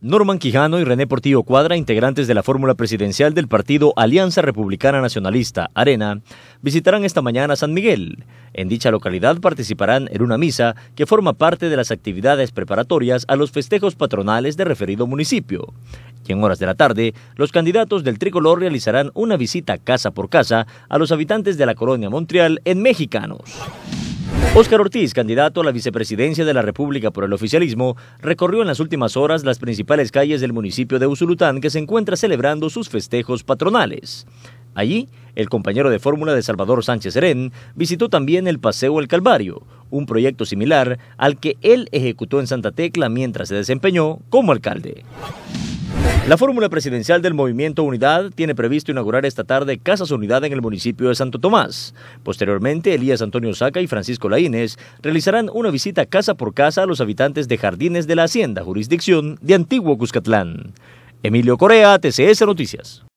Norman Quijano y René Portillo Cuadra, integrantes de la fórmula presidencial del partido Alianza Republicana Nacionalista, Arena, visitarán esta mañana San Miguel. En dicha localidad participarán en una misa que forma parte de las actividades preparatorias a los festejos patronales de referido municipio. Y en horas de la tarde, los candidatos del tricolor realizarán una visita casa por casa a los habitantes de la colonia Montreal en Mexicanos. Óscar Ortiz, candidato a la vicepresidencia de la República por el oficialismo, recorrió en las últimas horas las principales calles del municipio de Usulután que se encuentra celebrando sus festejos patronales. Allí, el compañero de fórmula de Salvador Sánchez Serén visitó también el Paseo El Calvario, un proyecto similar al que él ejecutó en Santa Tecla mientras se desempeñó como alcalde. La fórmula presidencial del Movimiento Unidad tiene previsto inaugurar esta tarde Casas Unidad en el municipio de Santo Tomás. Posteriormente, Elías Antonio Saca y Francisco Laínez realizarán una visita casa por casa a los habitantes de Jardines de la Hacienda, jurisdicción de Antiguo Cuscatlán. Emilio Corea, TCS Noticias.